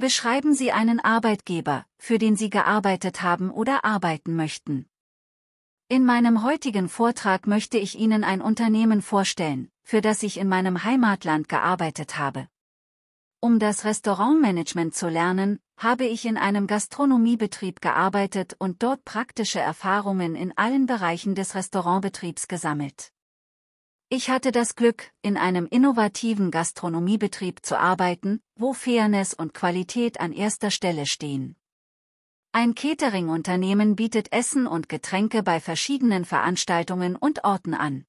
Beschreiben Sie einen Arbeitgeber, für den Sie gearbeitet haben oder arbeiten möchten. In meinem heutigen Vortrag möchte ich Ihnen ein Unternehmen vorstellen, für das ich in meinem Heimatland gearbeitet habe. Um das Restaurantmanagement zu lernen, habe ich in einem Gastronomiebetrieb gearbeitet und dort praktische Erfahrungen in allen Bereichen des Restaurantbetriebs gesammelt. Ich hatte das Glück, in einem innovativen Gastronomiebetrieb zu arbeiten, wo Fairness und Qualität an erster Stelle stehen. Ein Catering-Unternehmen bietet Essen und Getränke bei verschiedenen Veranstaltungen und Orten an.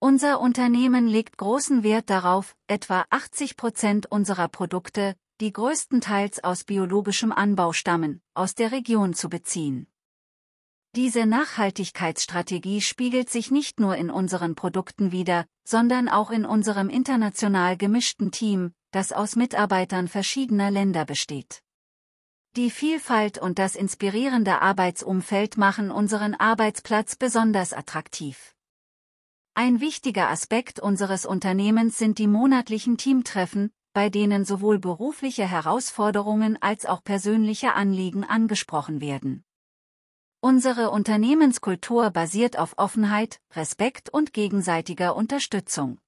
Unser Unternehmen legt großen Wert darauf, etwa 80 Prozent unserer Produkte, die größtenteils aus biologischem Anbau stammen, aus der Region zu beziehen. Diese Nachhaltigkeitsstrategie spiegelt sich nicht nur in unseren Produkten wider, sondern auch in unserem international gemischten Team, das aus Mitarbeitern verschiedener Länder besteht. Die Vielfalt und das inspirierende Arbeitsumfeld machen unseren Arbeitsplatz besonders attraktiv. Ein wichtiger Aspekt unseres Unternehmens sind die monatlichen Teamtreffen, bei denen sowohl berufliche Herausforderungen als auch persönliche Anliegen angesprochen werden. Unsere Unternehmenskultur basiert auf Offenheit, Respekt und gegenseitiger Unterstützung.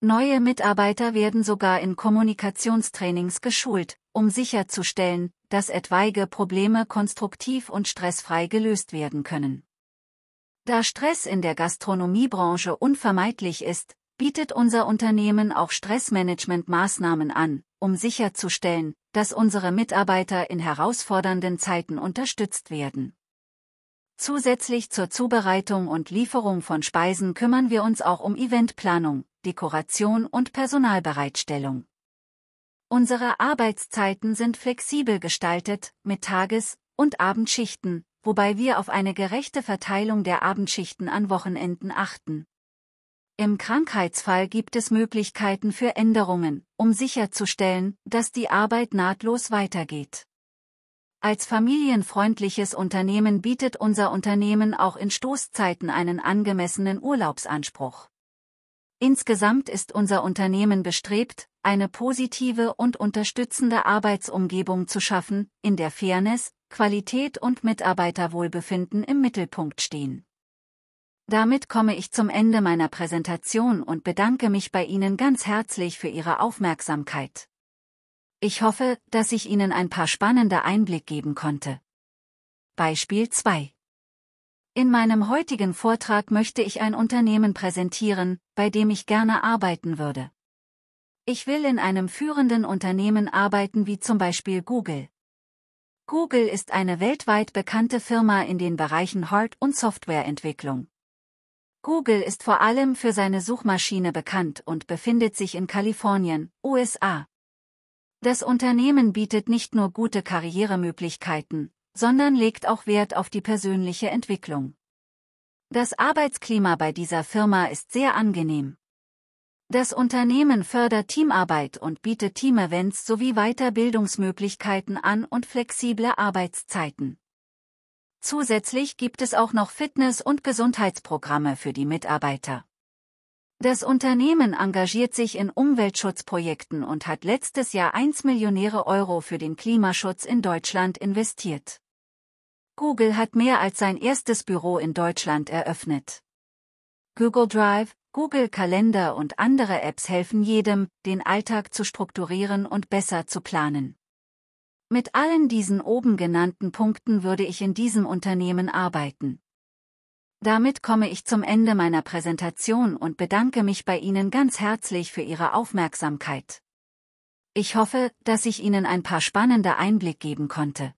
Neue Mitarbeiter werden sogar in Kommunikationstrainings geschult, um sicherzustellen, dass etwaige Probleme konstruktiv und stressfrei gelöst werden können. Da Stress in der Gastronomiebranche unvermeidlich ist, bietet unser Unternehmen auch Stressmanagement-Maßnahmen an, um sicherzustellen, dass unsere Mitarbeiter in herausfordernden Zeiten unterstützt werden. Zusätzlich zur Zubereitung und Lieferung von Speisen kümmern wir uns auch um Eventplanung, Dekoration und Personalbereitstellung. Unsere Arbeitszeiten sind flexibel gestaltet, mit Tages- und Abendschichten, wobei wir auf eine gerechte Verteilung der Abendschichten an Wochenenden achten. Im Krankheitsfall gibt es Möglichkeiten für Änderungen, um sicherzustellen, dass die Arbeit nahtlos weitergeht. Als familienfreundliches Unternehmen bietet unser Unternehmen auch in Stoßzeiten einen angemessenen Urlaubsanspruch. Insgesamt ist unser Unternehmen bestrebt, eine positive und unterstützende Arbeitsumgebung zu schaffen, in der Fairness, Qualität und Mitarbeiterwohlbefinden im Mittelpunkt stehen. Damit komme ich zum Ende meiner Präsentation und bedanke mich bei Ihnen ganz herzlich für Ihre Aufmerksamkeit. Ich hoffe, dass ich Ihnen ein paar spannende Einblick geben konnte. Beispiel 2. In meinem heutigen Vortrag möchte ich ein Unternehmen präsentieren, bei dem ich gerne arbeiten würde. Ich will in einem führenden Unternehmen arbeiten wie zum Beispiel Google. Google ist eine weltweit bekannte Firma in den Bereichen Hard- und Softwareentwicklung. Google ist vor allem für seine Suchmaschine bekannt und befindet sich in Kalifornien, USA. Das Unternehmen bietet nicht nur gute Karrieremöglichkeiten, sondern legt auch Wert auf die persönliche Entwicklung. Das Arbeitsklima bei dieser Firma ist sehr angenehm. Das Unternehmen fördert Teamarbeit und bietet Team-Events sowie Weiterbildungsmöglichkeiten an und flexible Arbeitszeiten. Zusätzlich gibt es auch noch Fitness- und Gesundheitsprogramme für die Mitarbeiter. Das Unternehmen engagiert sich in Umweltschutzprojekten und hat letztes Jahr 1 Millionäre Euro für den Klimaschutz in Deutschland investiert. Google hat mehr als sein erstes Büro in Deutschland eröffnet. Google Drive, Google Kalender und andere Apps helfen jedem, den Alltag zu strukturieren und besser zu planen. Mit allen diesen oben genannten Punkten würde ich in diesem Unternehmen arbeiten. Damit komme ich zum Ende meiner Präsentation und bedanke mich bei Ihnen ganz herzlich für Ihre Aufmerksamkeit. Ich hoffe, dass ich Ihnen ein paar spannende Einblick geben konnte.